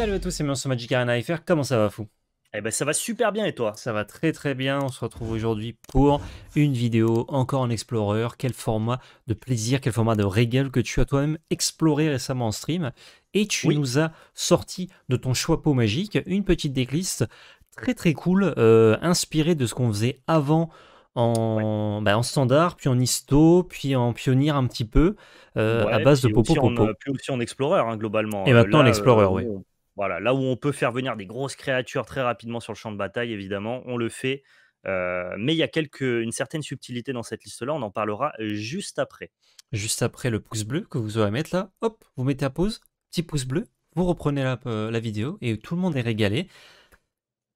Salut à tous, c'est Monsieur Magic Arena FR, comment ça va fou Eh ben ça va super bien et toi Ça va très très bien, on se retrouve aujourd'hui pour une vidéo encore en Explorer, quel format de plaisir, quel format de régal que tu as toi-même exploré récemment en stream et tu nous as sorti de ton choix peau magique une petite décliste très très cool, euh, inspirée de ce qu'on faisait avant en, bah, standard, puis en histo, puis en pionnier un petit peu, euh, à base de popo popo. Euh, puis aussi en explorer, hein, globalement. Et hein. maintenant en explorer, oui. Voilà, là où on peut faire venir des grosses créatures très rapidement sur le champ de bataille, évidemment, on le fait. mais il y a une certaine subtilité dans cette liste-là, on en parlera juste après. Juste après le pouce bleu que vous aurez à mettre là, hop, vous mettez à pause, petit pouce bleu, vous reprenez la euh, vidéo et tout le monde est régalé.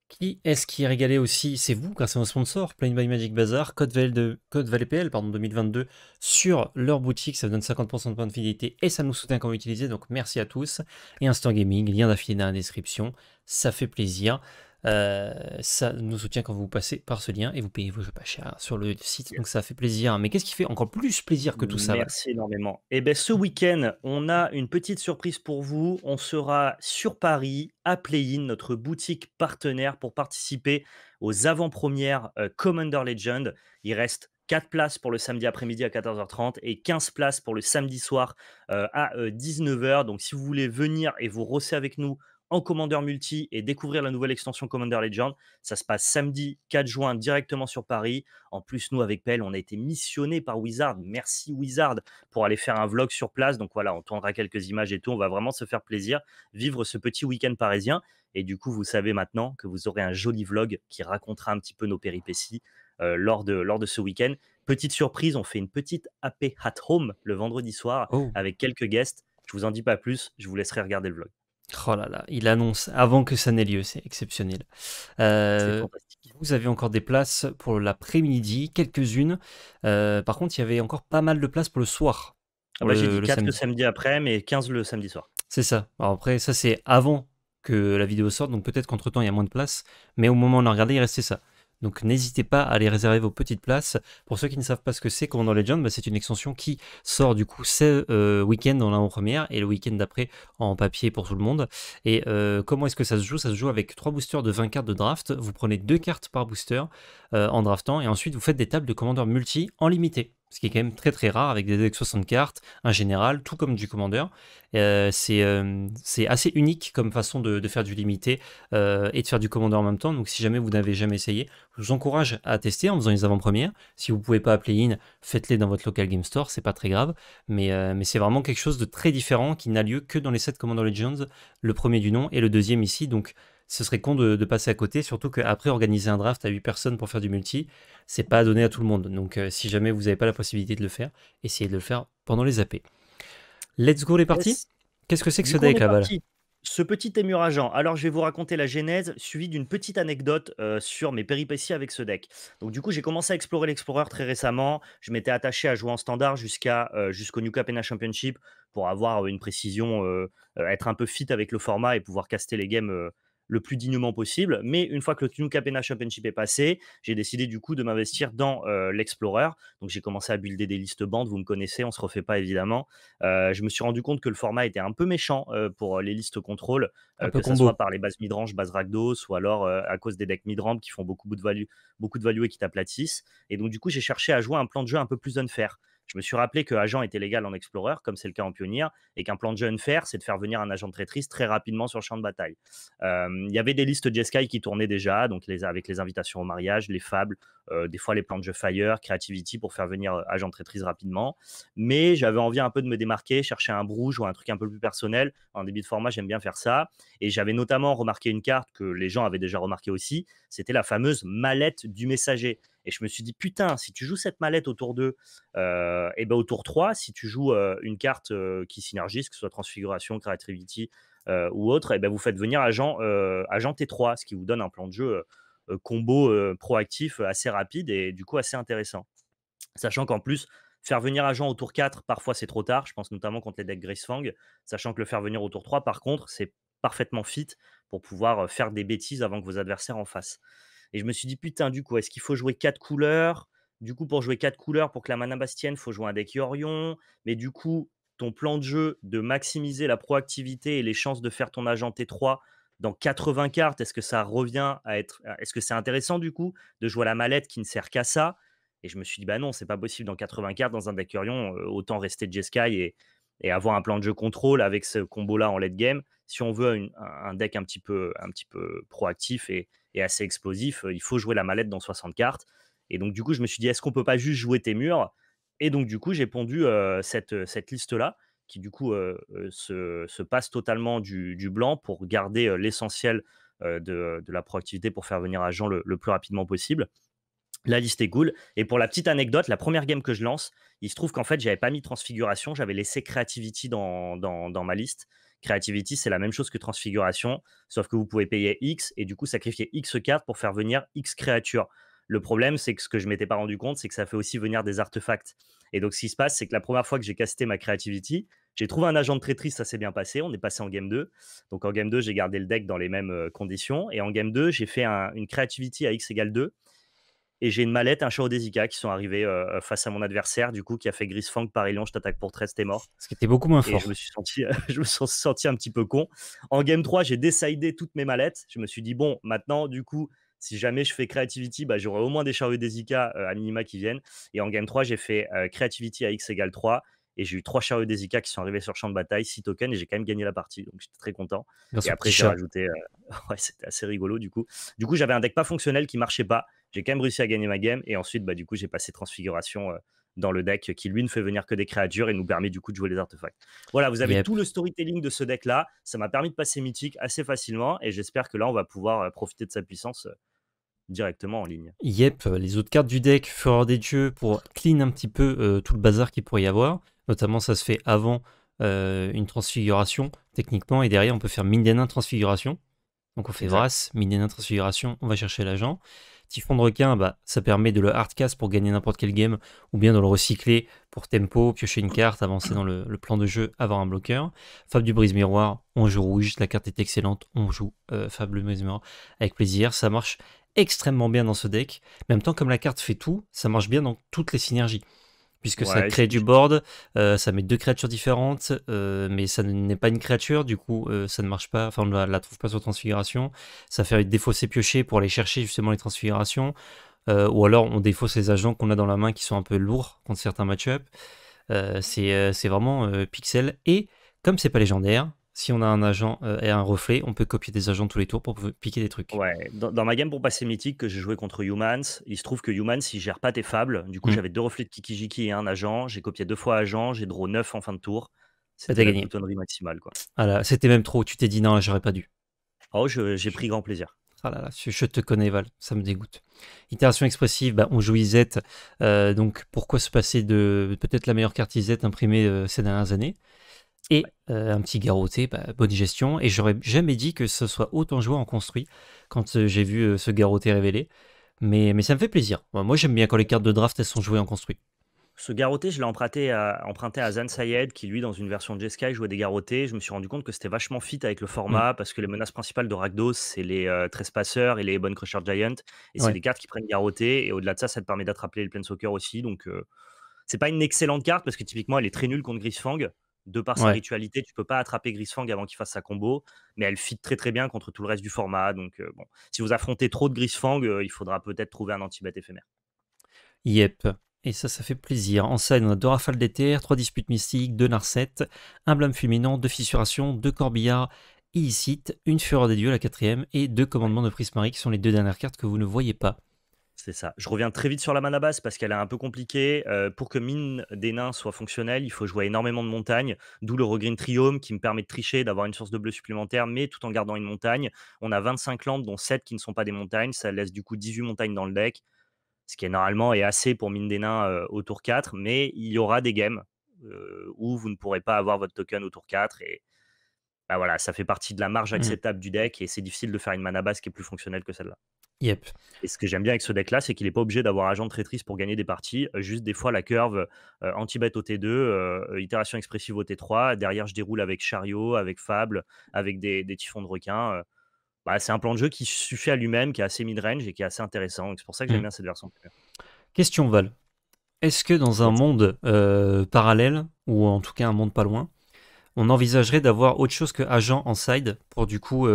Qui est-ce qui est régalé aussi C'est vous, grâce à vos sponsors, Plain by Magic Bazaar, Code Valley, de, PL 2022 sur leur boutique. Ça vous donne 50% de points de fidélité et ça nous soutient quand vous l'utilisez. Donc merci à tous. Et Instant Gaming, lien d'affilée dans la description. Ça fait plaisir. Euh, ça nous soutient quand vous passez par ce lien et vous payez vos jeux pas cher sur le site. Donc ça fait plaisir. Mais qu'est-ce qui fait encore plus plaisir que tout ça Merci énormément. Et eh bien ce week-end, on a une petite surprise pour vous. On sera sur Paris à Play-In notre boutique partenaire, pour participer aux avant-premières euh, Commander Legend. Il reste 4 places pour le samedi après-midi à 14h30 et 15 places pour le samedi soir euh, à 19h. Donc si vous voulez venir et vous rosser avec nous en Commander Multi et découvrir la nouvelle extension Commander Legend. Ça se passe samedi 4 juin directement sur Paris. En plus, nous, avec Pelle on a été missionnés par Wizard. Merci Wizard pour aller faire un vlog sur place. Donc voilà, on tournera quelques images et tout. On va vraiment se faire plaisir, vivre ce petit week-end parisien. Et du coup, vous savez maintenant que vous aurez un joli vlog qui racontera un petit peu nos péripéties euh, lors, de, lors de ce week-end. Petite surprise, on fait une petite AP at home le vendredi soir oh. avec quelques guests. Je vous en dis pas plus, je vous laisserai regarder le vlog. Oh là là, il annonce avant que ça n'ait lieu, c'est exceptionnel. Euh, vous avez encore des places pour l'après-midi, quelques-unes. Euh, par contre, il y avait encore pas mal de places pour le soir. Ah bah, j'ai euh, dit 4 le samedi. après, mais 15 le samedi soir. C'est ça. après, ça c'est avant que la vidéo sorte, donc peut-être qu'entre-temps il y a moins de places, mais au moment où on a regardé, il restait ça. Donc n'hésitez pas à aller réserver vos petites places. Pour ceux qui ne savent pas ce que c'est Commander Legend, bah, c'est une extension qui sort du coup ce euh, week-end en avant-première et le week-end d'après en papier pour tout le monde. Et euh, comment est-ce que ça se joue Ça se joue avec trois boosters de 20 cartes de draft. Vous prenez deux cartes par booster euh, en draftant et ensuite vous faites des tables de commandeurs multi en limité ce qui est quand même très très rare avec des decks 60 cartes, un général, tout comme du commandeur. Euh, euh, c'est assez unique comme façon de, faire du limité euh, et de faire du commandeur en même temps. Donc si jamais vous n'avez jamais essayé, je vous encourage à tester en faisant les avant-premières. Si vous ne pouvez pas appeler in, faites-les dans votre local game store, c'est pas très grave. Mais, mais c'est vraiment quelque chose de très différent qui n'a lieu que dans les 7 Commander Legends, le premier du nom et le deuxième ici. Donc ce serait con de, passer à côté, surtout qu'après organiser un draft à 8 personnes pour faire du multi, c'est pas donné à tout le monde. Donc euh, si jamais vous n'avez pas la possibilité de le faire, essayez de le faire pendant les AP. Let's go les parties Qu'est-ce que c'est que ce deck ce petit émurageant Alors, je vais vous raconter la genèse suivie d'une petite anecdote euh, sur mes péripéties avec ce deck. Donc, du coup, j'ai commencé à explorer l'Explorer très récemment. Je m'étais attaché à jouer en standard jusqu'à euh, jusqu'au New Capenna Championship pour avoir une précision, être un peu fit avec le format et pouvoir caster les games le plus dignement possible. Mais une fois que le Tunuka Pena Championship est passé, j'ai décidé du coup de m'investir dans euh, l'Explorer. Donc j'ai commencé à builder des listes bandes, vous me connaissez, on ne se refait pas évidemment. Euh, je me suis rendu compte que le format était un peu méchant euh, pour les listes contrôle, que ce soit par les bases midrange, bases ragdos, ou alors à cause des decks midrange qui font beaucoup de value, beaucoup de value et qui t'aplatissent. Et donc du coup j'ai cherché à jouer un plan de jeu un peu plus unfair. Je me suis rappelé que agent était légal en Explorer, comme c'est le cas en Pionnier, et qu'un plan de jeu Faire, c'est de faire venir un agent traîtrise très rapidement sur le champ de bataille. Il y avait des listes Jeskai qui tournaient déjà, donc avec les invitations au mariage, les fables, des fois les plans de jeu Fire, Creativity pour faire venir agent traîtrise rapidement. Mais j'avais envie un peu de me démarquer, chercher un brouge ou un truc un peu plus personnel. En début de format, j'aime bien faire ça. Et j'avais notamment remarqué une carte que les gens avaient déjà remarqué aussi, c'était la fameuse mallette du messager. Et je me suis dit, putain, si tu joues cette mallette au tour 2, euh, et ben au tour 3, si tu joues euh, une carte euh, qui synergise, que ce soit Transfiguration, Creativity ou autre, et ben vous faites venir agent, agent T3, ce qui vous donne un plan de jeu combo proactif assez rapide et du coup assez intéressant. Sachant qu'en plus, faire venir agent au tour 4, parfois c'est trop tard. Je pense notamment contre les decks Gracefang, sachant que le faire venir au tour 3, par contre, c'est parfaitement fit pour pouvoir faire des bêtises avant que vos adversaires en fassent. Et je me suis dit, putain, du coup, est-ce qu'il faut jouer quatre couleurs Du coup, pour jouer quatre couleurs, pour que la mana bastienne, faut jouer un deck Yorion. Mais du coup, ton plan de jeu de maximiser la proactivité et les chances de faire ton agent T3 dans 80 cartes, est-ce que ça revient à être. Est-ce que c'est intéressant, du coup, de jouer à la mallette qui ne sert qu'à ça Et je me suis dit, bah non, c'est pas possible dans 80 cartes, dans un deck Yorion, euh, autant rester Jeskai et, et avoir un plan de jeu contrôle avec ce combo-là en late game si on veut un deck un petit peu, un petit peu proactif et, et assez explosif. Euh, il faut jouer la mallette dans 60 cartes. Et donc, du coup, je me suis dit, est-ce qu'on peut pas juste jouer tes murs Et donc, du coup, j'ai pondu euh, euh, cette, liste-là, qui du coup se, passe totalement du, blanc pour garder l'essentiel de, la proactivité pour faire venir agent le, le plus rapidement possible. La liste est cool. Et pour la petite anecdote, la première game que je lance, il se trouve qu'en fait, j'avais pas mis transfiguration, j'avais laissé creativity dans, dans ma liste. Creativity, c'est la même chose que Transfiguration, sauf que vous pouvez payer X et du coup sacrifier X cartes pour faire venir X créature. Le problème, c'est que ce que je m'étais pas rendu compte, c'est que ça fait aussi venir des artefacts. Et donc, ce qui se passe, c'est que la première fois que j'ai casté ma Creativity, j'ai trouvé un agent de traîtrise, ça s'est bien passé. On est passé en game 2. Donc, en game 2, j'ai gardé le deck dans les mêmes euh, conditions. Et en game 2, j'ai fait une Creativity à X égale 2 et j'ai une mallette, un desica qui sont arrivés euh, face à mon adversaire, du coup, qui a fait Gris Fang, Paris lyon je t'attaque pour 13, t'es mort. Ce qui était beaucoup moins fort. Et je me suis senti, je me suis senti un petit peu con. En game 3, j'ai décidé toutes mes mallettes. Je me suis dit, bon, maintenant, du coup, si jamais je fais Creativity, bah, j'aurai au moins des des euh, à minima qui viennent. Et en game 3, j'ai fait euh, Creativity à X égale 3 et j'ai eu trois chariots des qui sont arrivés sur champ de bataille, 6 tokens, et j'ai quand même gagné la partie, donc j'étais très content. et après, j'ai rajouté, euh, ouais, c'était assez rigolo du coup. Du coup, j'avais un deck pas fonctionnel qui marchait pas, j'ai quand même réussi à gagner ma game. Et ensuite, bah, du coup, j'ai passé Transfiguration euh, dans le deck qui, lui, ne fait venir que des créatures et nous permet du coup de jouer les artefacts. Voilà, vous avez tout le storytelling de ce deck-là. Ça m'a permis de passer Mythique assez facilement. Et j'espère que là, on va pouvoir euh, profiter de sa puissance euh, directement en ligne. Yep, les autres cartes du deck, Fureur des Dieux, pour clean un petit peu tout le bazar qu'il pourrait y avoir. Notamment, ça se fait avant une transfiguration, techniquement, et derrière, on peut faire Mindana Transfiguration. Donc on fait Vras, Mindana Transfiguration, on va chercher l'agent. Typhon de requin, bah, ça permet de le hardcast pour gagner n'importe quel game, ou bien de le recycler pour tempo, piocher une carte, avancer dans le, plan de jeu, avoir un bloqueur. Fab du brise miroir, on joue rouge, la carte est excellente, on joue euh, Fab du brise miroir avec plaisir. Ça marche extrêmement bien dans ce deck. en même temps, comme la carte fait tout, ça marche bien dans toutes les synergies puisque ça crée du board, euh, ça met deux créatures différentes, euh, mais ça n'est pas une créature, du coup euh, ça ne marche pas, enfin on ne la, trouve pas sur transfiguration, ça fait défausser piocher pour aller chercher justement les transfigurations, ou alors on défausse les agents qu'on a dans la main qui sont un peu lourds contre certains match-up, c'est vraiment pixel, et comme c'est pas légendaire, si on a un agent euh, et un reflet, on peut copier des agents tous les tours pour piquer des trucs. Ouais, dans, ma game pour passer mythique que j'ai joué contre Humans, il se trouve que Humans il gère pas tes fables. Du coup, mm. j'avais deux reflets de Kikijiki et un agent. J'ai copié deux fois agent, j'ai draw 9 en fin de tour. C'était gagné. tonnerie maximale quoi. Ah là, c'était même trop. Tu t'es dit non, j'aurais pas dû. Oh, j'ai pris grand plaisir. Ah là là, je, te connais Val, ça me dégoûte. Itération expressive, bah, on joue Izette, euh, donc pourquoi se passer de peut-être la meilleure carte IZ imprimée euh, ces dernières années et euh, un petit garroté, bah, bonne gestion Et j'aurais jamais dit que ce soit autant joué en construit quand euh, j'ai vu euh, ce garroté révélé. Mais, mais ça me fait plaisir. Moi, j'aime bien quand les cartes de draft elles sont jouées en construit. Ce garroté, je l'ai emprunté à, à Zan Sayed, qui lui, dans une version de Jeskai, jouait des garrotés. Je me suis rendu compte que c'était vachement fit avec le format, mm. parce que les menaces principales de Rakdos, c'est les euh, et les Bonne Crusher Giant. Et c'est des cartes qui prennent garroté. Et au-delà de ça, ça te permet d'attraper le soccer aussi. Donc, c'est pas une excellente carte, parce que typiquement, elle est très nulle contre Grisfang. De par sa ritualité, tu peux pas attraper Grisfang avant qu'il fasse sa combo, mais elle fit très très bien contre tout le reste du format. Donc euh, bon, si vous affrontez trop de Grisfang, euh, il faudra peut-être trouver un anti bête éphémère. Yep. Et ça, ça fait plaisir. En scène, on a deux rafales d'éther, trois disputes mystiques, deux narcettes, un blâme fuminant, deux fissurations, deux corbillards illicite, une fureur des dieux, la quatrième, et deux commandements de Prismarie, qui sont les deux dernières cartes que vous ne voyez pas. C'est ça. Je reviens très vite sur la mana base parce qu'elle est un peu compliquée. Euh, pour que mine des nains soit fonctionnelle, il faut jouer énormément de montagnes, d'où le regreen triome qui me permet de tricher, d'avoir une source de bleu supplémentaire, mais tout en gardant une montagne. On a 25 landes, dont 7 qui ne sont pas des montagnes. Ça laisse du coup 18 montagnes dans le deck, ce qui est normalement est assez pour mine des nains autour euh, au tour 4, mais il y aura des games euh, où vous ne pourrez pas avoir votre token au tour 4 et, bah voilà, ça fait partie de la marge mmh acceptable du deck et c'est difficile de faire une mana base qui est plus fonctionnelle que celle-là. Yep. Et ce que j'aime bien avec ce deck-là, c'est qu'il n'est pas obligé d'avoir agent traîtrise pour gagner des parties. Euh, juste des fois, la curve euh, anti-bet au T2, euh, itération expressive au T3. Derrière, je déroule avec chariot, avec fable, avec des, typhons de requins. bah, c'est un plan de jeu qui suffit à lui-même, qui est assez mid-range et qui est assez intéressant. C'est pour ça que j'aime mm. bien cette version. Question Val. Est-ce que dans un monde parallèle, ou en tout cas un monde pas loin, on envisagerait d'avoir autre chose que agent en side pour du coup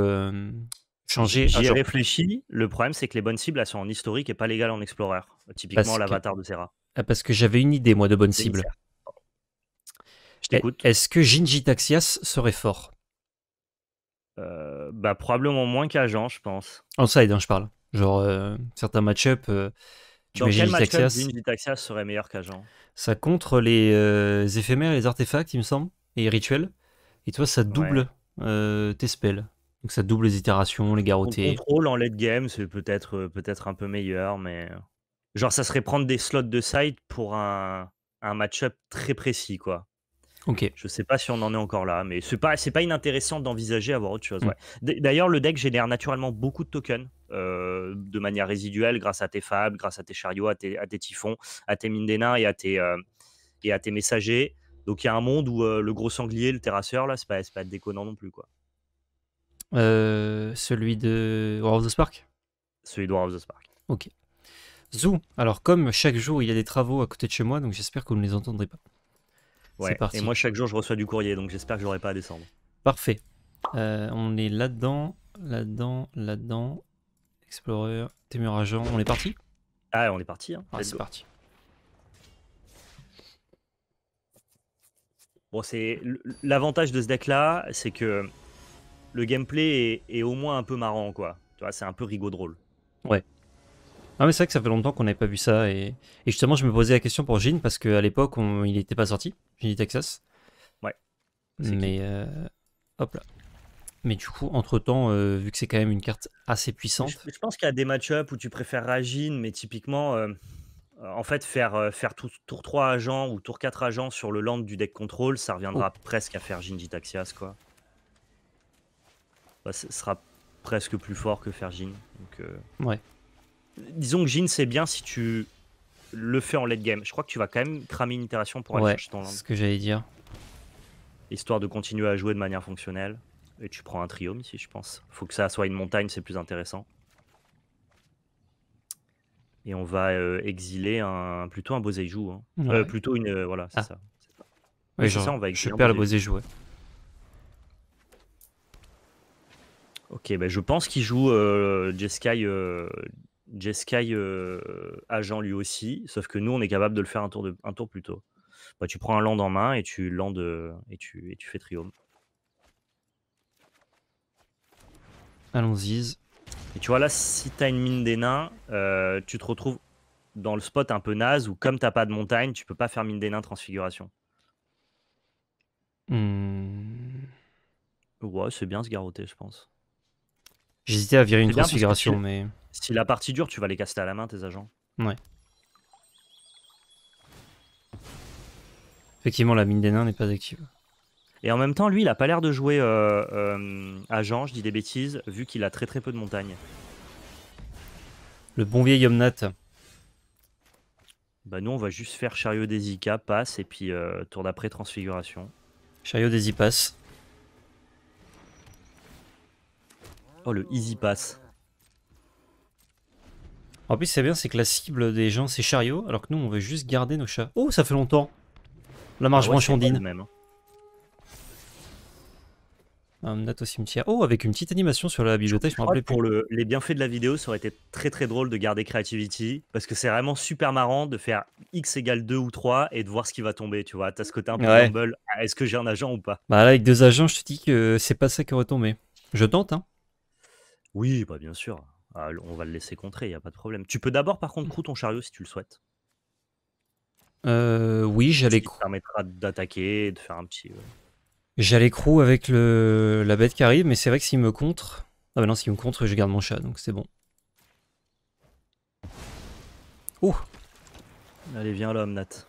Changer. J'y ah, ai réfléchi. Le problème, c'est que les bonnes cibles, elles sont en historique et pas légales en Explorer. Typiquement, l'avatar de Serra. Ah, parce que j'avais une idée, moi, de bonnes cibles. Je e, t'écoute. Est-ce que Jinji serait fort euh, bah, Probablement moins qu'Agen, je pense. En side, hein, je parle. Genre, euh, certains match-up. Euh, Dans quel match serait meilleur qu'Agent Ça contre les éphémères et les artefacts, il me semble, et les rituels. Et toi, ça double tes spells. Donc ça double les itérations, les garrotés Le contrôle en late game, c'est peut-être euh, peut-être un peu meilleur, mais euh, genre ça serait prendre des slots de side pour un, un match-up très précis, quoi. Ok. Je sais pas si on en est encore là, mais c'est pas pas inintéressant d'envisager avoir autre chose. Mm. D'ailleurs, le deck génère naturellement beaucoup de tokens euh, de manière résiduelle grâce à tes fables, grâce à tes chariots, à tes, typhons, à tes mindena et à tes et à tes messagers. Donc il y a un monde où le gros sanglier, le terrasseur là, c'est pas, pas déconnant non plus quoi. Euh, celui de War of the Spark Celui de War of the Spark. Ok. Zou, alors comme chaque jour il y a des travaux à côté de chez moi, donc j'espère que vous ne les entendrez pas. Ouais, et moi chaque jour je reçois du courrier, donc j'espère que n'aurai pas à descendre. Parfait. Euh, on est là-dedans, là-dedans, là-dedans. Explorer, témur agent, on est parti Ah, on est parti. Hein. Ah, c'est parti. Bon, c'est l'avantage de ce deck là, c'est que le gameplay est, au moins un peu marrant, quoi. Tu vois, c'est un peu rigolo drôle. Ouais. Ah mais c'est vrai que ça fait longtemps qu'on n'avait pas vu ça et, justement je me posais la question pour Gin parce qu'à l'époque il n'était pas sorti, Jin Texas. Ouais. Mais euh... hop là. Mais du coup, entre-temps, euh, vu que c'est quand même une carte assez puissante. Je, pense qu'il y a des match-ups où tu préfères Gin, mais typiquement, euh, en fait, faire, euh, faire tour 3 agent ou tour 4 agent sur le land du deck contrôle, ça reviendra oh. presque à faire Jinji Taxias, quoi. Bah, sera presque plus fort que faire Jin. Donc, euh. Disons que Jin, c'est bien si tu le fais en late game. Je crois que tu vas quand même cramer une itération pour aller chercher ton lance. C'est ce que j'allais dire. Histoire de continuer à jouer de manière fonctionnelle. Et tu prends un triomphe ici, je pense. Faut que ça soit une montagne, c'est plus intéressant. Et on va euh, exiler un, plutôt un Bosei joue hein. euh, plutôt une. voilà, c'est ah. ça. on va je perds le Boseiju, Ok, bah, je pense qu'il joue euh, Jeskai, euh, euh, agent lui aussi, sauf que nous, on est capable de le faire un tour, de, un tour plus tôt. Bah, tu prends un land en main et tu land et tu, et tu fais triome. Allons-y. Et tu vois, là, si t'as une mine des nains, tu te retrouves dans le spot un peu naze où, comme t'as pas de montagne, tu peux pas faire mine des nains transfiguration. Hmm. Ouais, c'est bien se garrotter, je pense. J'hésitais à virer une Transfiguration, configuration, mais. Si la partie dure, tu vas les caster à la main, tes agents. Ouais. Effectivement, la mine des nains n'est pas active. Et en même temps, lui, il a pas l'air de jouer euh, euh, agent, je dis des bêtises, vu qu'il a très très peu de montagnes. Le bon vieil Omnat. Bah nous, on va juste faire chariot des passe, et puis euh, tour d'après, transfiguration. Chariot des passe. Oh, le easy pass. En plus, c'est bien, c'est que la cible des gens, c'est chariot, alors que nous, on veut juste garder nos chats. Oh, ça fait longtemps. La marche ah branchandine. Même. Hein. au cimetière. Oh, avec une petite animation sur la bibliothèque, je, Pour les bienfaits de la vidéo, ça aurait été très très drôle de garder Creativity, parce que c'est vraiment super marrant de faire X égale 2 ou 3 et de voir ce qui va tomber, tu vois. T'as ce côté un peu ouais. Ah, est-ce que j'ai un agent ou pas Bah là, avec deux agents, je te dis que c'est pas ça qui aurait tombé. Je tente, hein. Oui, bah bien sûr. Ah, on va le laisser contrer, il n'y a pas de problème. Tu peux d'abord, par contre, mmh. crew ton chariot si tu le souhaites. Euh, oui, j'allais permettra d'attaquer de faire un petit. Euh j'allais crew avec le la bête qui arrive, mais c'est vrai que s'il me contre, ah bah non, s'il me contre, je garde mon chat, donc c'est bon. Allez, viens là, Nat.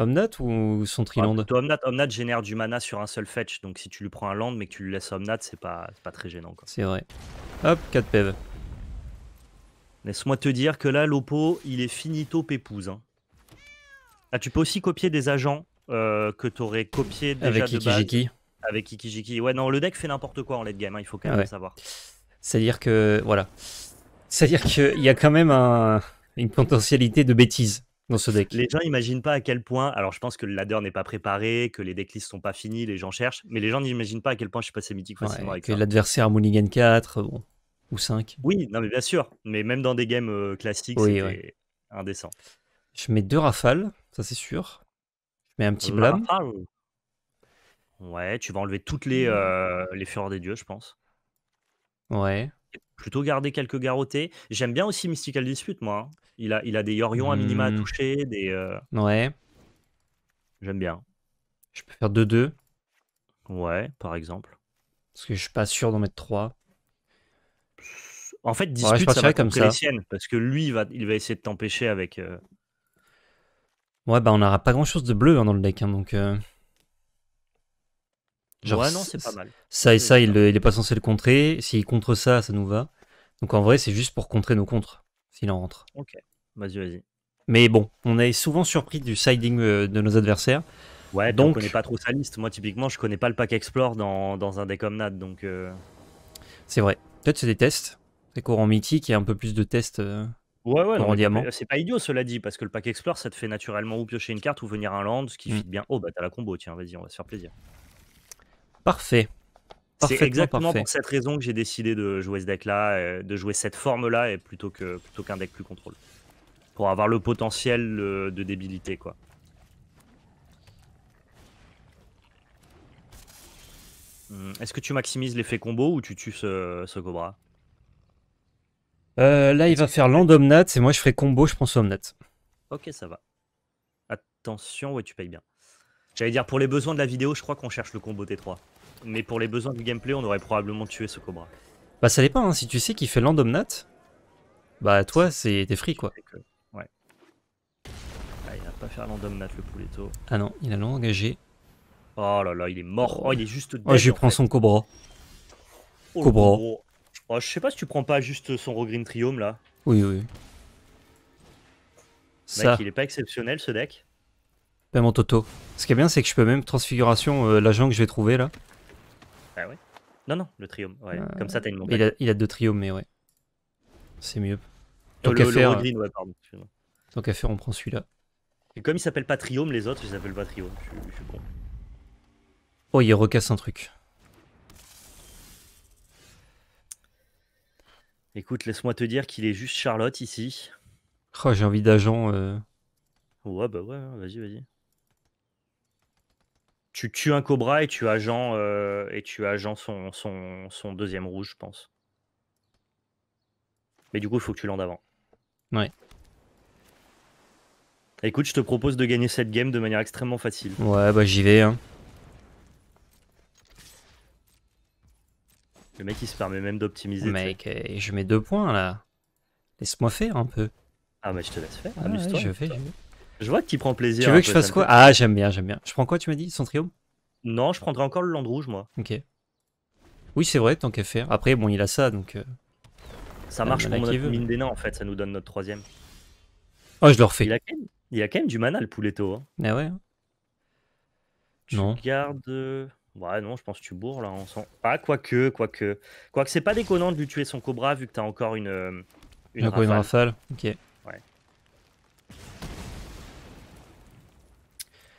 Omnat ou son triland ah, Omnat, génère du mana sur un seul fetch, donc si tu lui prends un land mais que tu lui laisses Omnat, c'est pas, pas très gênant. C'est vrai. Hop, 4 PV. E Laisse-moi te dire que là, l'Oppo, il est finito pépouse. Hein. Ah, tu peux aussi copier des agents euh, que tu aurais copié déjà Avec de Ikijiki. Avec Ikijiki. Ouais, non, le deck fait n'importe quoi en late game, hein, il faut quand même le savoir. C'est-à-dire que, voilà. C'est-à-dire qu'il y a quand même une potentialité de bêtise. Les gens n'imaginent pas à quel point. Alors, je pense que le ladder n'est pas préparé, que les decklists sont pas finis, les gens cherchent, mais les gens n'imaginent pas à quel point je suis passé mythique facilement que L'adversaire Mulligan 4 euh, ou 5. Oui, non, mais bien sûr. Mais même dans des games euh, classiques, oui, indécent. Je mets deux rafales, ça c'est sûr. Je mets un petit blâme. Ouais, tu vas enlever toutes les, mmh. euh, les fureurs des dieux, je pense. Ouais plutôt garder quelques garrottés. J'aime bien aussi Mystical Dispute, moi. Hein. Il a, il a des Yorion à minima à mmh. toucher, des. Euh, ouais, J'aime bien. je peux faire 2-2, Ouais, par exemple. parce que je suis pas sûr d'en mettre 3. En fait, dispute, ça va comme les siennes, parce que lui, il va, il va essayer de t'empêcher avec. Euh, ouais, bah on n'aura pas grand-chose de bleu hein, dans le deck, hein, donc... Euh, c'est mal. Ça et ça, il, est pas censé le contrer. S'il contre ça, ça nous va. Donc en vrai, c'est juste pour contrer nos contres, s'il en rentre. Ok, vas-y, vas-y. Mais bon, on est souvent surpris du siding euh, de nos adversaires. Ouais, donc on connaît pas trop sa liste. Moi, typiquement, je connais pas le pack Explore dans, dans un deck Omnad, donc. Euh. C'est vrai. Peut-être c'est des tests. C'est courant mythique, il y a un peu plus de tests. Euh... Ouais, ouais, diamant. Euh, c'est pas idiot, cela dit, parce que le pack Explore, ça te fait naturellement ou piocher une carte ou venir un land, ce qui mm. fit bien. Oh, bah t'as la combo, tiens, vas-y, on va se faire plaisir. Parfait. C'est exactement pour cette raison que j'ai décidé de jouer ce deck-là, euh, de jouer cette forme-là, plutôt qu'un plutôt qu'un deck plus contrôle. Pour avoir le potentiel de débilité, quoi. Hmm, est-ce que tu maximises l'effet combo ou tu tues ce, Cobra euh, Là, il va faire land et moi je ferai combo, je prends pense Omnat. Ok, ça va. Attention, ouais, tu payes bien. J'allais dire, pour les besoins de la vidéo, je crois qu'on cherche le combo T3. Mais pour les besoins du gameplay, on aurait probablement tué ce Cobra. Bah ça dépend, hein. si tu sais qu'il fait l'endomnat, bah toi, c'est des free quoi. Ouais. Ah, il va pas faire l'endomnat le pouletto. Ah non, il a engagé. Oh là là, il est mort. Oh, il est juste Oh, je lui prends son oh, Cobra. cobra. Oh, je sais pas si tu prends pas juste son Rogrim Triome là. Oui, oui. Mec, il est pas exceptionnel ce deck. Ben mon Toto. Ce qui est bien, c'est que je peux même transfiguration euh, l'agent que je vais trouver là. Ah ouais Non, non, le triome. Ouais. Euh, comme ça, t'as une montagne. Il a, deux triomes, mais ouais. C'est mieux. Euh, tant à faire, faire, on prend celui-là. Et comme il s'appelle pas triome, les autres, ils s'appellent pas triome. Je, suis bon. Oh, il recasse un truc. Écoute, laisse-moi te dire qu'il est juste Charlotte ici. Oh, j'ai envie d'agent. Ouais, bah ouais, hein, vas-y, vas-y tu tues un cobra et tu agents, euh, son, deuxième rouge, je pense. Mais du coup, il faut que tu l'en avant. Ouais. Écoute, je te propose de gagner cette game de manière extrêmement facile. Ouais, bah j'y vais. Hein. Le mec, il se permet même d'optimiser. Mec, et eh, je mets deux points là. Laisse-moi faire un peu. Ah, mais je te laisse faire. Ah, je fais, je fais. Je vois que tu prends plaisir. Tu veux que je fasse quoi Ah, j'aime bien, j'aime bien. Je prends quoi, tu m'as dit triomphe. Non, je prendrai encore le land rouge, moi. Ok. Oui, c'est vrai, tant qu'à faire. Après, bon, il a ça, donc. Euh, ça marche pour notre mine des nains, en fait, ça nous donne notre troisième. Oh, je le refais. Il y a, quand même du mana, le pouletto. Mais hein. ah ouais hein. Tu non. garde. Euh, ouais, non, je pense que tu bourres, là. On sent... Ah, quoique, quoique. Quoique, c'est pas déconnant de lui tuer son cobra, vu que t'as encore une. Euh, une, rafale. une rafale. Ok. Ouais.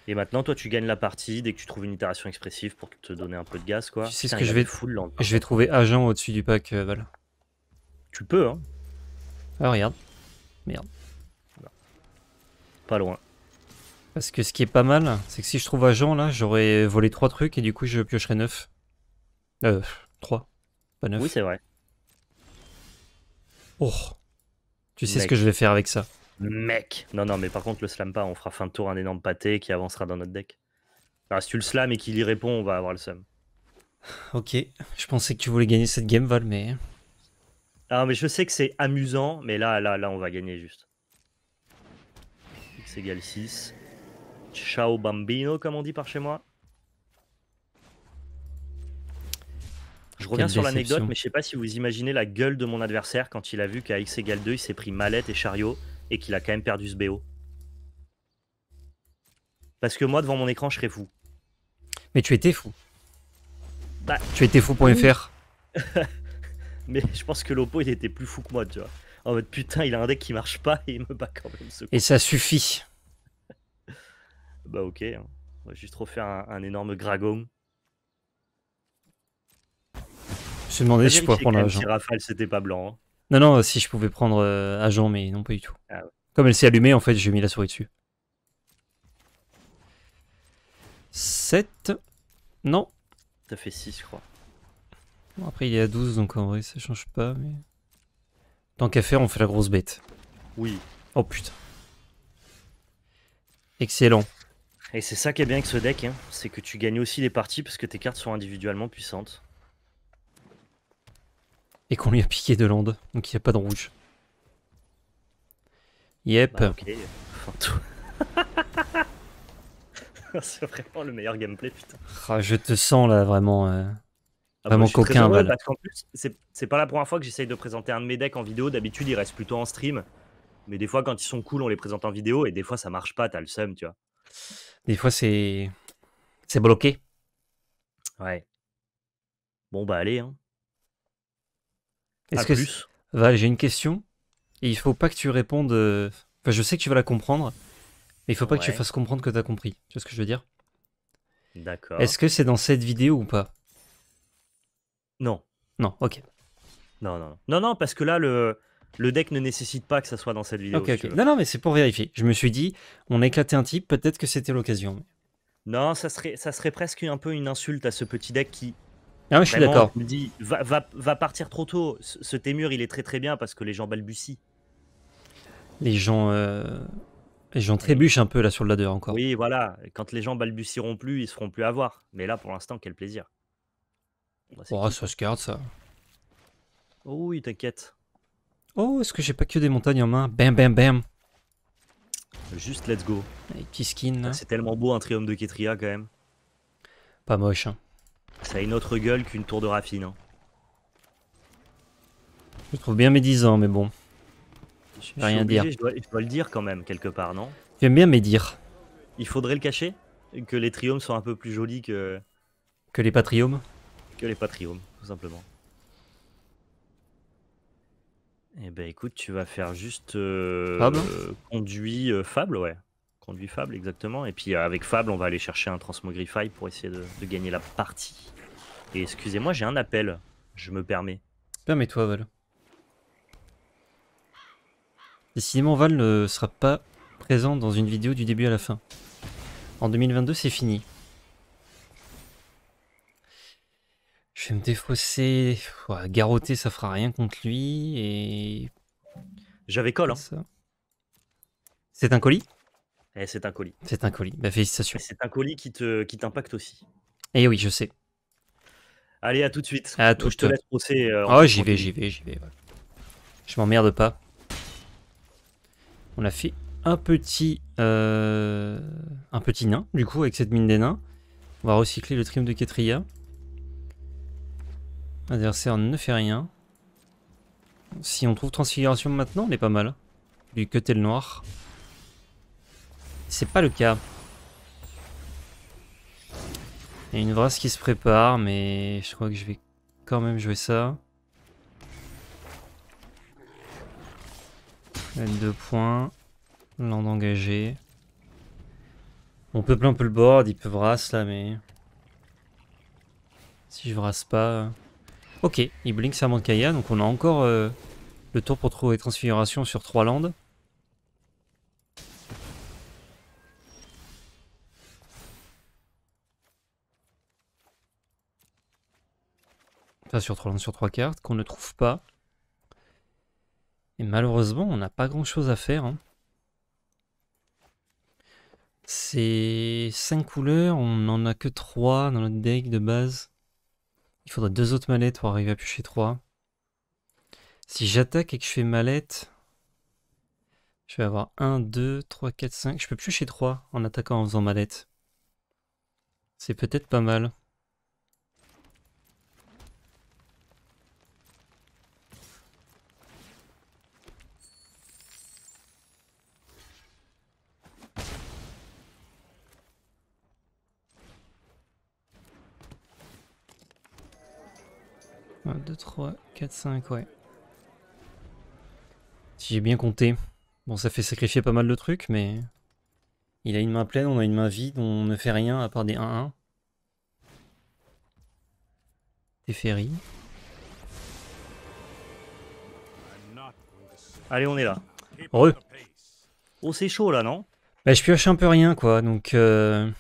Et maintenant, toi, tu gagnes la partie dès que tu trouves une itération expressive pour te donner un peu de gaz, quoi. Tu sais ce que je vais Je vais trouver agent au-dessus du pack, euh, Val. Tu peux, hein. Ah, regarde. Merde. Pas loin. Parce que ce qui est pas mal, c'est que si je trouve agent, là, j'aurais volé 3 trucs et du coup, je piocherais 9. Euh, 3. Pas 9. Oui, c'est vrai. Oh. Tu sais ce que je vais faire avec ça. Mec Non, non, mais par contre, le slam pas, on fera fin de tour un énorme pâté qui avancera dans notre deck. si tu le slam et qu'il y répond, on va avoir le sum Ok, je pensais que tu voulais gagner cette game, Val, mais. Ah, mais je sais que c'est amusant, mais là, là, là, on va gagner juste. X égale 6. Ciao bambino, comme on dit par chez moi. Je reviens sur l'anecdote, mais je sais pas si vous imaginez la gueule de mon adversaire quand il a vu qu'à X égale 2, il s'est pris mallette et chariot et qu'il a quand même perdu ce BO. Parce que moi, devant mon écran, je serais fou. Mais tu étais fou. Bah, tu étais fou.fr. Oui. Mais je pense que Lopo, il était plus fou que moi, tu vois. En mode putain, il a un deck qui marche pas et il me bat quand même Et ça suffit. bah, ok. Hein. On va juste refaire un, énorme Gragong. Je me demandais si je pouvais prendre la rafale, c'était pas blanc. Hein. Non, non, si je pouvais prendre euh, agent, mais non, pas du tout. Ah Comme elle s'est allumée, en fait, j'ai mis la souris dessus. 7. Non. Ça fait 6, je crois. Bon, après, il est à 12, donc en vrai, ça change pas. Mais... Tant qu'à faire, on fait la grosse bête. Oui. Oh putain. Excellent. Et c'est ça qui est bien avec ce deck, hein. c'est que tu gagnes aussi les parties parce que tes cartes sont individuellement puissantes. Et qu'on lui a piqué de l'onde, donc il n'y a pas de rouge. Yep. Bah, c'est vraiment le meilleur gameplay, putain. Ah, je te sens là vraiment. Euh, ah, vraiment coquin, c'est pas la première fois que j'essaye de présenter un de mes decks en vidéo. D'habitude, ils restent plutôt en stream. Mais des fois, quand ils sont cool, on les présente en vidéo. Et des fois, ça marche pas, t'as le seum, tu vois. Des fois, c'est. C'est bloqué. Ouais. Bon, bah, allez, hein. Est-ce que Val, j'ai une question et il faut pas que tu répondes. Euh, enfin, je sais que tu vas la comprendre, mais il faut pas que tu fasses comprendre que tu as compris. Tu vois ce que je veux dire D'accord. Est-ce que c'est dans cette vidéo ou pas Non. Non, ok. Non, non, non, non, parce que là, le, deck ne nécessite pas que ça soit dans cette vidéo. ok. Non, non, mais c'est pour vérifier. Je me suis dit, on a éclaté un type, peut-être que c'était l'occasion. Non, ça serait, ça serait presque un peu une insulte à ce petit deck qui, ah je suis d'accord. me dit va, partir trop tôt. Ce, Témur, il est très très bien parce que les gens balbutient. Les gens, euh, les gens trébuchent un peu là sur le ladder encore. Oui, voilà. Quand les gens balbutieront plus, ils se feront plus avoir Mais là, pour l'instant, quel plaisir. Bah, oh, ça se garde ça. Oh oui, t'inquiète. Oh, est-ce que j'ai pas que des montagnes en main Bam, bam, bam. Juste let's go. C'est tellement beau un triomphe de Ketria quand même. Pas moche. Hein ça a une autre gueule qu'une tour de raffine. Hein. Je trouve bien médisant, mais bon. Je vais rien dire. Je dois, le dire quand même, quelque part, non J'aime bien médire. Il faudrait le cacher Que les triomes soient un peu plus jolis que. Que les patriomes Que les patriomes, tout simplement. Eh ben écoute, tu vas faire juste. Euh, fable Conduit euh, Fable, ouais. Conduit Fable, exactement. Et puis euh, avec Fable, on va aller chercher un Transmogrify pour essayer de gagner la partie. Et excusez-moi, j'ai un appel. Je me permets. Permets-toi, Val. Décidément, Val ne sera pas présent dans une vidéo du début à la fin. En 2022, c'est fini. Je vais me défausser. Ouais, ça fera rien contre lui. Et. J'avais col, hein. C'est un colis eh, C'est un colis. C'est un colis. Bah, félicitations. C'est un colis qui t'impacte qui aussi. Eh oui, je sais. Allez, à tout de suite. À tout je te laisse euh, oh, j'y vais, j'y vais, j'y vais. Je m'emmerde pas. On a fait un petit, euh, un petit nain, du coup, avec cette mine des nains. On va recycler le triomphe de Ketria. Adversaire ne fait rien. Si on trouve transfiguration maintenant, on est pas mal. Lui cutter le noir. C'est pas le cas. Il y a une Vrasse qui se prépare, mais je crois que je vais quand même jouer ça. Deux points. Land engagé. On peut un peu le board, il peut Vrasse là, mais... Si je Vrasse pas... Euh. Ok, il blink sa Kaya, donc on a encore euh, le tour pour trouver transfiguration sur trois landes. Enfin, sur 3 sur 3 cartes, qu'on ne trouve pas. Et malheureusement, on n'a pas grand chose à faire. Hein. C'est 5 couleurs, on n'en a que 3 dans notre deck de base. Il faudrait deux autres mallettes pour arriver à piocher 3. Si j'attaque et que je fais mallette, je vais avoir 1, 2, 3, 4, 5. Je peux piocher 3 en attaquant en faisant mallette. C'est peut-être pas mal. 3, 4, 5, ouais. Si j'ai bien compté. Bon, ça fait sacrifier pas mal de trucs, mais... Il a une main pleine, on a une main vide, on ne fait rien à part des 1-1. ferries. Allez, on est là. Re. Oh, c'est chaud là, non Bah, je pioche un peu rien, quoi, donc... Euh,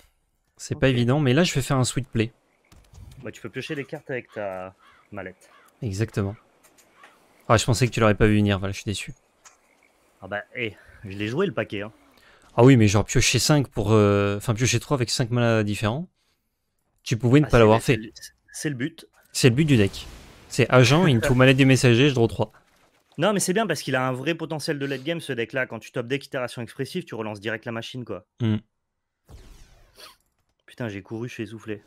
c'est pas évident, mais là, je vais faire un sweet play. Bah, tu peux piocher les cartes avec ta mallette. Exactement. Ah, je pensais que tu l'aurais pas vu venir, voilà, je suis déçu. Ah bah, hé, eh, je l'ai joué le paquet. Hein. Ah oui, mais genre piocher 5 pour. Euh... Enfin, piocher 3 avec 5 malades différents. Tu pouvais ne ah, pas l'avoir fait. C'est le but. C'est le but du deck. C'est agent, into malade des messager, je draw 3. Non, mais c'est bien parce qu'il a un vrai potentiel de late game ce deck-là. Quand tu top deck itération expressive, tu relances direct la machine, quoi. Hmm. Putain, j'ai couru, je suis essoufflé.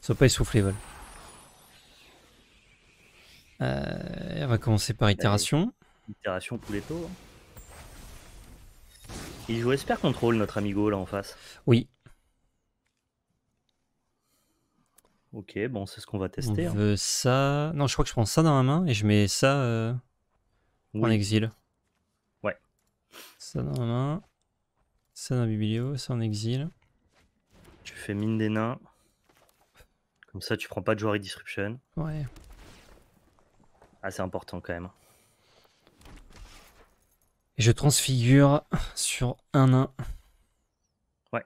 Sois pas essoufflé, Vol. Euh, on va commencer par itération. Itération les Il joue Esper Control, notre amigo là en face. Oui. Ok, bon, c'est ce qu'on va tester. On hein. veut ça. Non, je crois que je prends ça dans ma main et je mets ça euh, en exil. Ouais. Ça dans ma main. Ça dans Biblio, ça en exil. Tu fais mine des nains. Comme ça, tu prends pas de joueur et disruption. Ouais assez important quand même. je transfigure sur un 1. Ouais.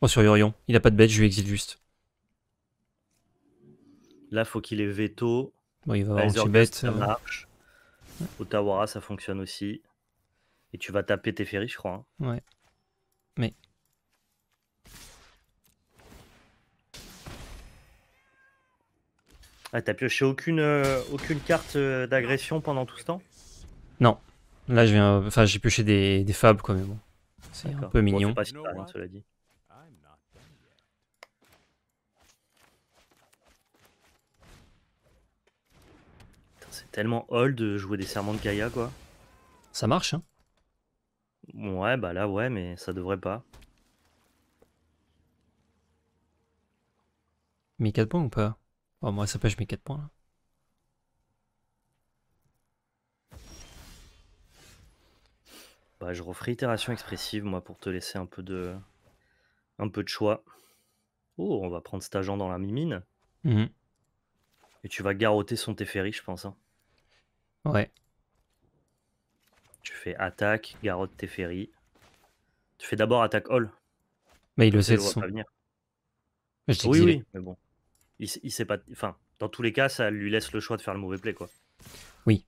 Oh, sur Yorion. Il a pas de bête, je lui exile juste. Là, faut qu'il ait veto. Bon, il va avoir bête Ça euh. marche. Otawara, ça fonctionne aussi. Et tu vas taper tes ferries, je crois. Hein. Ouais. Ah, t'as pioché aucune, euh, aucune carte euh, d'agression pendant tout ce temps Non. Là, je viens. Enfin, j'ai pioché des, des fables, quoi, mais bon. C'est un peu mignon. C'est tellement old de jouer des serments de Gaïa, quoi. Ça marche, hein Ouais, bah là, ouais, mais ça devrait pas. Mais 4 points ou pas Oh, moi, ça pêche mes 4 points. Là. je referai itération expressive, moi, pour te laisser un peu de, un peu de choix. Oh, on va prendre cet agent dans la mimine. Mhm. Et tu vas garrotter son Teferi, je pense. Hein. Ouais. Tu fais attaque, garotte Teferi. Tu fais d'abord attaque all. Mais il le sait, son. oui, oui, mais bon il, sait pas. Enfin, dans tous les cas, ça lui laisse le choix de faire le mauvais play, quoi. Oui.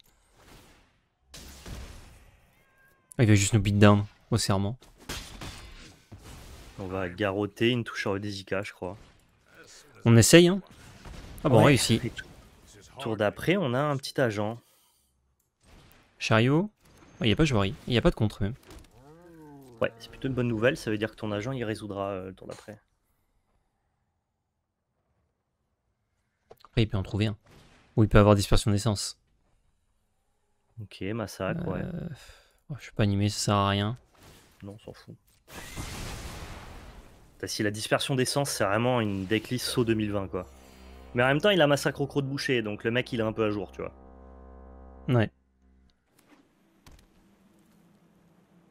Ah, il va juste nous beat down, au serment. On va garrotter une touche en EDZK je crois. On essaye, hein Ah bon, réussi. Tour d'après, on a un petit agent. Chariot ah, Il n'y a pas jouerie, il n'y a pas de contre même. Ouais, c'est plutôt une bonne nouvelle, ça veut dire que ton agent il résoudra euh, le tour d'après. il peut en trouver un. Ou il peut avoir dispersion d'essence. Ok, massacre, ouais. Euh, oh, je suis pas animé, ça sert à rien. Non, on s'en fout. Si la dispersion d'essence, c'est vraiment une decklist saut 2020, quoi. Mais en même temps, il a massacre au croc de boucher, donc le mec, il est un peu à jour, tu vois. Ouais.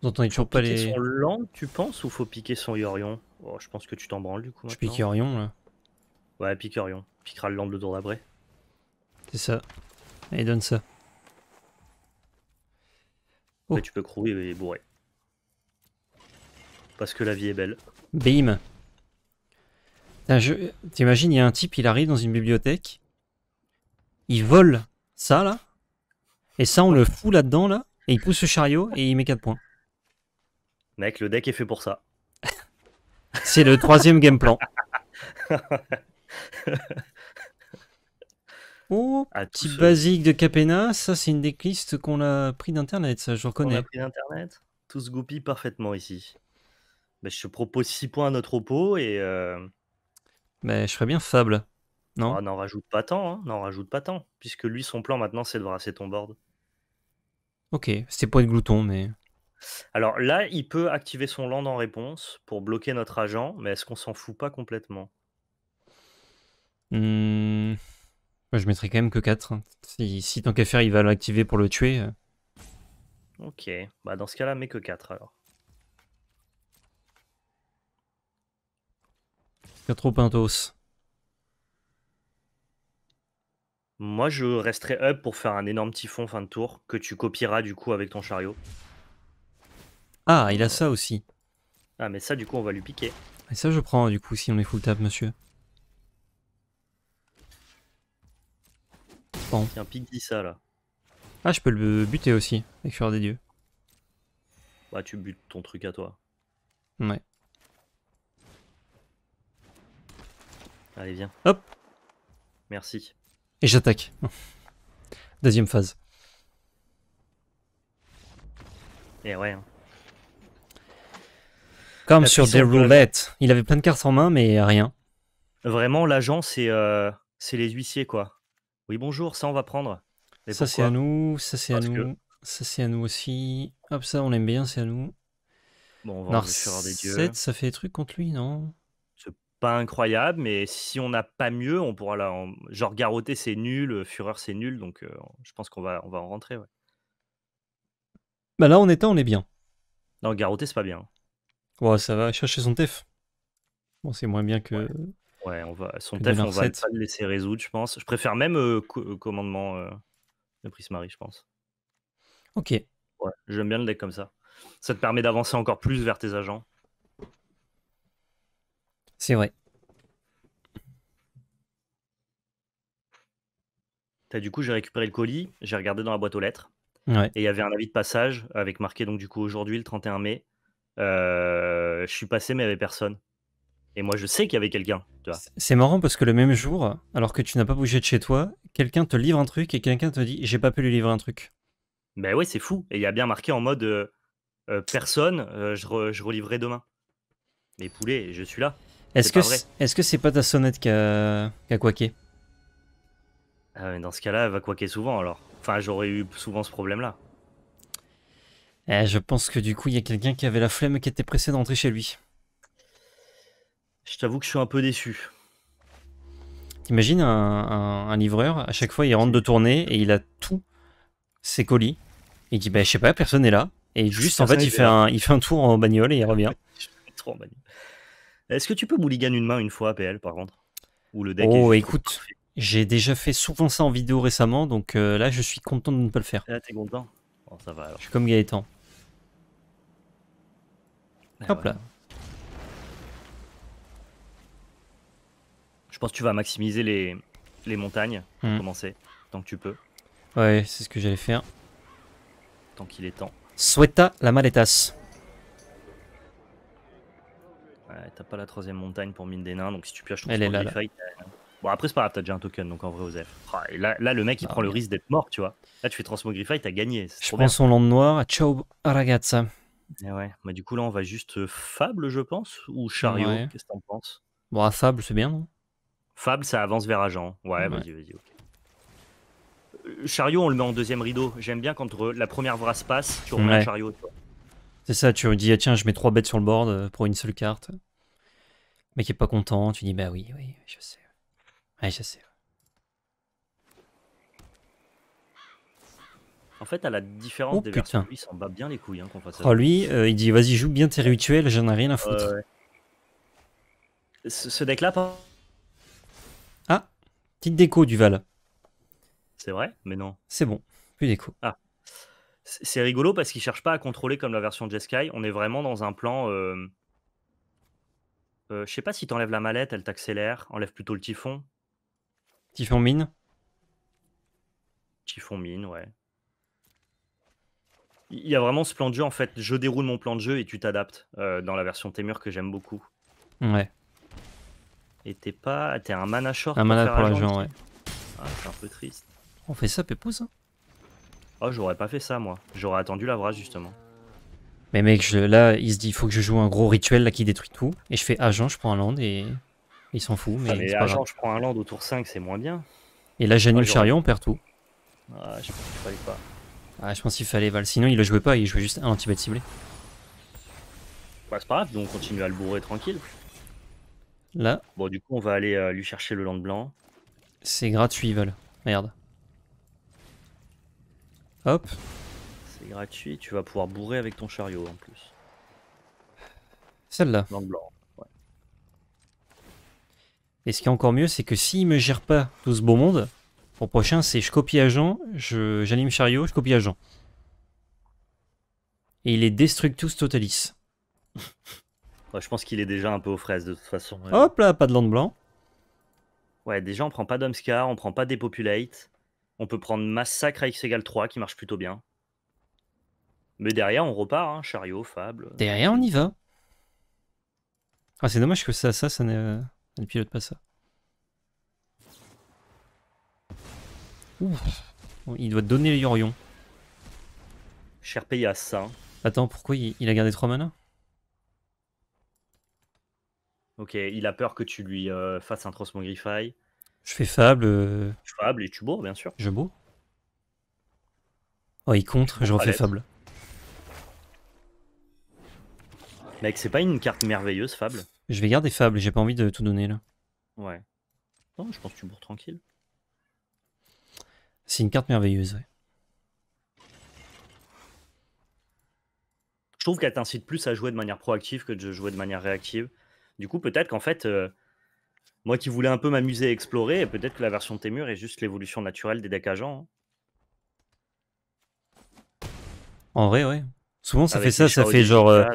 Vous entendez toujours pas les. son lents, tu penses, ou faut piquer son Yorion oh, Je pense que tu t'en branles, du coup. Maintenant. Je pique Yorion, là. Ouais, pique Yorion piquera le land le tour d'après. C'est ça. Et donne ça. Bah, oh. tu peux crouler et bourrer. Parce que la vie est belle. Bim. T'imagines, il y a un type, il arrive dans une bibliothèque, il vole ça là, et ça on le fout là-dedans là, et il pousse le chariot et il met 4 points. Mec, le deck est fait pour ça. C'est le troisième game plan. Oh, petit basique de Capena, ça c'est une decklist qu'on a pris d'internet, ça je reconnais. On a pris d'internet, tout se goupille parfaitement ici. Ben, je te propose 6 points à notre repos et. mais euh, ben, je serais bien Fable, non ah, N'en rajoute pas tant, hein n'en rajoute pas tant, puisque lui son plan maintenant c'est de brasser ton board. Ok, c'était pas être glouton, mais. Alors là, il peut activer son land en réponse pour bloquer notre agent, mais est-ce qu'on s'en fout pas complètement Hum je mettrais quand même que 4. Hein. Si, tant qu'à faire, il va l'activer pour le tuer. Euh. Ok, bah dans ce cas-là, mets que 4 alors. au pintos. Moi, je resterai up pour faire un énorme typhon fin de tour que tu copieras du coup avec ton chariot. Ah, il a ça aussi. Ah, mais ça, du coup, on va lui piquer. Et ça, je prends du coup si on est full tap, monsieur. Tiens, dit ça là. Ah, je peux le buter aussi, avec Fureur des Dieux. Bah, tu butes ton truc à toi. Ouais. Allez, viens. Hop Merci. Et j'attaque. Deuxième phase. Et eh ouais. Hein. Comme sur des roulettes. Il avait plein de cartes en main, mais rien. Vraiment, l'agent, c'est euh, les huissiers, quoi. Oui, bonjour, ça on va prendre. ça c'est à nous, ça c'est à nous, ça c'est à nous aussi. Hop, ça on aime bien, c'est à nous. Bon, on va des dieux. ça fait des trucs contre lui, non C'est pas incroyable, mais si on n'a pas mieux, on pourra là. Genre Garoté c'est nul, euh, Fureur c'est nul, donc euh, je pense qu'on va, on va en rentrer. Bah là on est on est bien. Non, Garoté c'est pas bien. Ouais, ça va chercher son tef. Bon, c'est moins bien que. Ouais, on va, son tef, on va le laisser résoudre, je pense. Je préfère même euh, commandement de Prismari, je pense. Ok. Ouais, j'aime bien le deck comme ça. Ça te permet d'avancer encore plus vers tes agents. C'est vrai. As, du coup, j'ai récupéré le colis, j'ai regardé dans la boîte aux lettres. Et il y avait un avis de passage avec marqué donc du coup aujourd'hui le 31 mai. Euh, je suis passé mais il n'y avait personne. Et moi, je sais qu'il y avait quelqu'un. C'est marrant parce que le même jour, alors que tu n'as pas bougé de chez toi, quelqu'un te livre un truc et quelqu'un te dit J'ai pas pu lui livrer un truc. Ben ouais, c'est fou. Et il y a bien marqué en mode euh, euh, Personne, euh, je, je, relivrerai demain. Mais poulet, je suis là. Est-ce que c'est est -ce c'est pas ta sonnette qui a, qu ah, Dans ce cas-là, elle va quaquer souvent alors. Enfin, j'aurais eu souvent ce problème-là. Eh, je pense que du coup, il y a quelqu'un qui avait la flemme qui était pressé d'entrer chez lui. Je t'avoue que je suis un peu déçu. T'imagines un, livreur, à chaque fois il rentre de tournée et il a tous ses colis. Il dit, bah, je sais pas, personne n'est là. Et juste, en fait, il fait, un, il fait un tour en bagnole et il revient. Est-ce que tu peux gagne une main une fois APL par contre Ou le deck Oh, écoute, j'ai déjà fait souvent ça en vidéo récemment, donc euh, là je suis content de ne pas le faire. Là, ah, t'es content oh, ça va alors. Je suis comme Gaëtan. Ah, Hop là. tu vas maximiser les, les montagnes pour hmm. commencer, tant que tu peux. Ouais, c'est ce que j'allais faire. Tant qu'il est temps. Sueta la maletas. Ouais, t'as pas la troisième montagne pour mine des nains, donc si tu pioches ton Elle là, Bon, après, c'est pas grave, t'as déjà un token, donc en vrai, Osef. Ah, là, là, le mec, il prend le risque d'être mort, tu vois. Là, tu fais Transmogrify, t'as gagné. Je prends bien. son land noir. Ciao, ragazza. Eh ouais, mais du coup, là, on va juste euh, Fable, je pense, ou Chariot. Qu'est-ce que t'en penses Bon, à Fable, c'est bien, non Fable, ça avance vers agent. Ouais, vas-y, vas-y, euh, Chariot, on le met en deuxième rideau. J'aime bien quand la première brasse passe, tu remets un chariot. C'est ça, tu dis, ah, tiens, je mets trois bêtes sur le board euh, pour une seule carte. Mais qui est pas content, tu dis, bah oui, oui, je sais. Ouais, je sais. En fait, à la différence de oh, des putain. s'en bat bien les couilles hein, Oh, lui, euh, il dit vas-y, joue bien tes rituels, j'en ai rien à foutre. Ce, deck-là, pas? déco du Val. C'est vrai, mais non. C'est bon, plus déco. Ah. C'est rigolo parce qu'il cherche pas à contrôler comme la version de Sky. On est vraiment dans un plan. Euh, euh, je sais pas si tu enlèves la mallette, elle t'accélère. Enlève plutôt le typhon. Typhon mine Typhon mine, ouais. Il y a vraiment ce plan de jeu en fait. Je déroule mon plan de jeu et tu t'adaptes euh, dans la version Témur que j'aime beaucoup. Ouais. Et t'es pas. T'es un mana short. Un mana pour l'agent, ouais. Ah, c'est un peu triste. On fait ça, Pépouze hein Oh, j'aurais pas fait ça, moi. J'aurais attendu l'avrage, justement. Mais mec, je, là, il se dit, il faut que je joue un gros rituel là qui détruit tout. Et je fais agent, ah, je prends un land et il s'en fout. Mais, agent, ah, ah, je prends un land au tour 5, c'est moins bien. Et là, j'annule le chariot, on perd tout. Ah, je pense qu'il fallait pas. Ah, je pense qu'il fallait Val. Sinon, il le jouait pas, il jouait juste un anti bête ciblé. Bah, c'est pas grave, donc on continue à le bourrer tranquille. Là. Bon, du coup, on va aller euh, lui chercher le land blanc. C'est gratuit, Val, Merde. Hop. C'est gratuit. Tu vas pouvoir bourrer avec ton chariot en plus. Celle-là. Land blanc. Et ce qui est encore mieux, c'est que s'il me gère pas tout ce beau monde, pour prochain, c'est je copie agent, j'anime chariot, je copie agent. Et il est destructus totalis. je pense qu'il est déjà un peu aux fraises de toute façon. Hop là, pas de land blanc. Ouais, déjà on prend pas d'Omscar, on prend pas Depopulate. On peut prendre Massacre à x égale 3 qui marche plutôt bien. Mais derrière on repart, hein, chariot, fable. Derrière on y va. Ah c'est dommage que ça, ça, ça euh, ne, pilote pas ça. Ouf. Il doit donner les Yorion. Cher Payas, ça. Hein. Attends, pourquoi il, il a gardé 3 manas Ok, il a peur que tu lui euh, fasses un Transmogrify. Je fais Fable. Euh, fable et tu bourres, bien sûr. Je bourre. Oh, il contre, je refais Fable. Mec, c'est pas une carte merveilleuse, Fable Je vais garder Fable, j'ai pas envie de tout donner là. Ouais. Non, je pense que tu bourres tranquille. C'est une carte merveilleuse, ouais. Je trouve qu'elle t'incite plus à jouer de manière proactive que de jouer de manière réactive. Du coup, peut-être qu'en fait, euh, moi qui voulais un peu m'amuser et explorer, peut-être que la version Témur est juste l'évolution naturelle des decks agents. Hein. En vrai, oui. Souvent, ça fait ça, ça fait genre. Euh,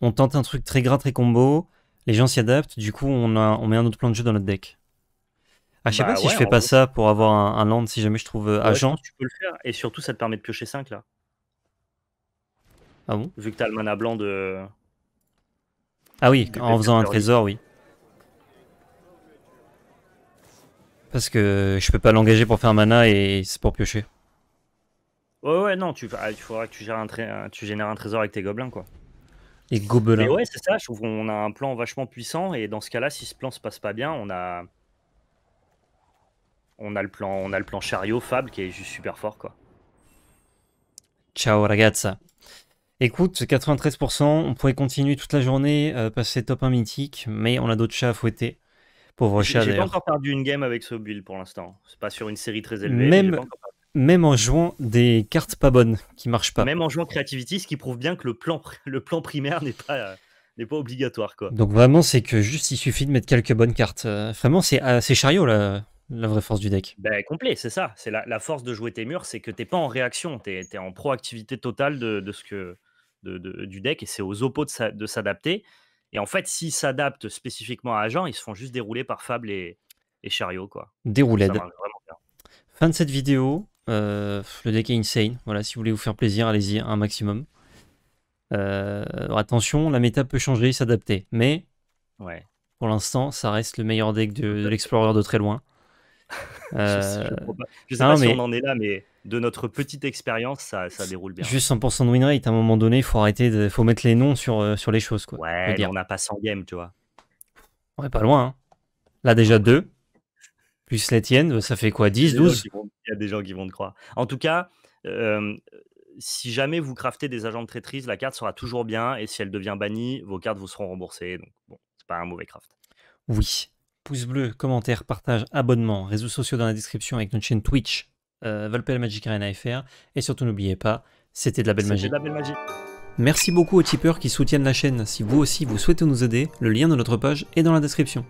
on tente un truc très gras, très combo, les gens s'y adaptent, du coup, on, on met un autre plan de jeu dans notre deck. Ah, je sais bah pas si je fais pas ça pour avoir un, land si jamais je trouve euh, agent. tu peux le faire, et surtout, ça te permet de piocher 5 là. Ah bon Vu que t'as le mana blanc de. Ah oui, en faisant un trésor, oui. Parce que je peux pas l'engager pour faire mana et c'est pour piocher. Ouais, ouais, non, tu, ah, il faudra que tu, gères un tu génères un trésor avec tes gobelins, quoi. Les gobelins. ouais, c'est ça, je trouve qu'on a un plan vachement puissant et dans ce cas-là, si ce plan se passe pas bien, on a. On a le plan, on a le plan chariot fable qui est juste super fort, quoi. Ciao, ragazza. Écoute, 93%, on pourrait continuer toute la journée, à euh, passer top 1 mythique, mais on a d'autres chats à fouetter. Pauvre chat J'ai pas encore perdu une game avec ce build pour l'instant. C'est pas sur une série très élevée. Même, en jouant des cartes pas bonnes qui marchent pas. Même en jouant Creativity, ce qui prouve bien que le plan, le plan primaire n'est pas. Euh, pas obligatoire. Quoi. Donc vraiment, c'est que juste il suffit de mettre quelques bonnes cartes. Euh, vraiment, c'est assez chariot la, la vraie force du deck. Ben, complet, c'est ça. C'est la, force de jouer tes murs, c'est que t'es pas en réaction, tu es, en proactivité totale de, de, ce que, du deck et c'est aux oppos de, s'adapter. Et en fait, s'ils s'adaptent spécifiquement à Agent, ils se font juste dérouler par Fable et, et Chariot. Quoi. bien. Fin de cette vidéo. Euh, le deck est insane. Voilà, si vous voulez vous faire plaisir, allez-y un maximum. Euh, attention, la méta peut changer, s'adapter. Mais ouais. pour l'instant, ça reste le meilleur deck de, de l'explorer de très loin. Je sais, euh, pas, on en est là, mais de notre petite expérience, ça, déroule bien. Juste 100% de win rate, à un moment donné, il faut arrêter, de... faut mettre les noms sur, euh, sur les choses. Quoi, ouais, on n'a pas 100 games, tu vois. On est pas loin. Hein. Là, déjà deux. plus les tiennes, ça fait quoi 10, 12 Il y a des gens qui vont te croire. En tout cas, euh, si jamais vous craftez des agents de traîtrise, la carte sera toujours bien, et si elle devient bannie, vos cartes vous seront remboursées. Donc, bon, c'est pas un mauvais craft. Oui pouce bleu, commentaire, partage, abonnement, réseaux sociaux dans la description avec notre chaîne Twitch, euh, Valpel Magic Arena FR. Et surtout, n'oubliez pas, c'était de la belle magie. De la belle magie. Merci beaucoup aux tipeurs qui soutiennent la chaîne. Si vous aussi vous souhaitez nous aider, le lien de notre page est dans la description.